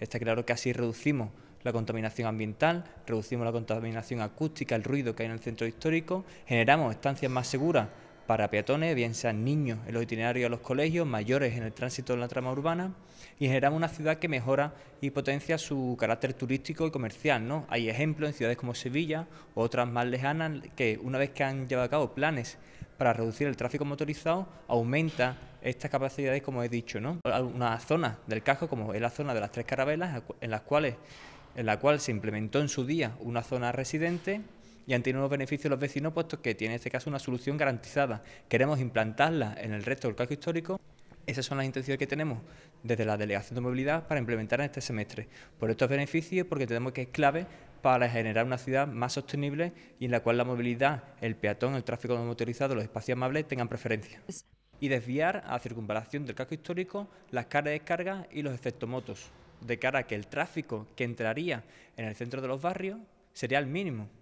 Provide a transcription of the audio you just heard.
está claro que así reducimos la contaminación ambiental, reducimos la contaminación acústica, el ruido que hay en el centro histórico, generamos estancias más seguras para peatones, bien sean niños en los itinerarios a los colegios, mayores en el tránsito en la trama urbana, y generamos una ciudad que mejora y potencia su carácter turístico y comercial. ¿no? Hay ejemplos en ciudades como Sevilla o otras más lejanas que una vez que han llevado a cabo planes para reducir el tráfico motorizado, aumenta estas capacidades, como he dicho. ¿no? Una zona del casco, como es la zona de las tres carabelas, en, las cuales, en la cual se implementó en su día una zona residente y han tenido unos beneficios los vecinos, puesto que tiene en este caso una solución garantizada. Queremos implantarla en el resto del casco histórico. Esas son las intenciones que tenemos desde la Delegación de Movilidad para implementar en este semestre. Por estos beneficios, porque tenemos que es clave para generar una ciudad más sostenible y en la cual la movilidad, el peatón, el tráfico no motorizado, los espacios amables tengan preferencia. Y desviar a circunvalación del casco histórico las cargas de descarga y los efectos motos, de cara a que el tráfico que entraría en el centro de los barrios sería el mínimo.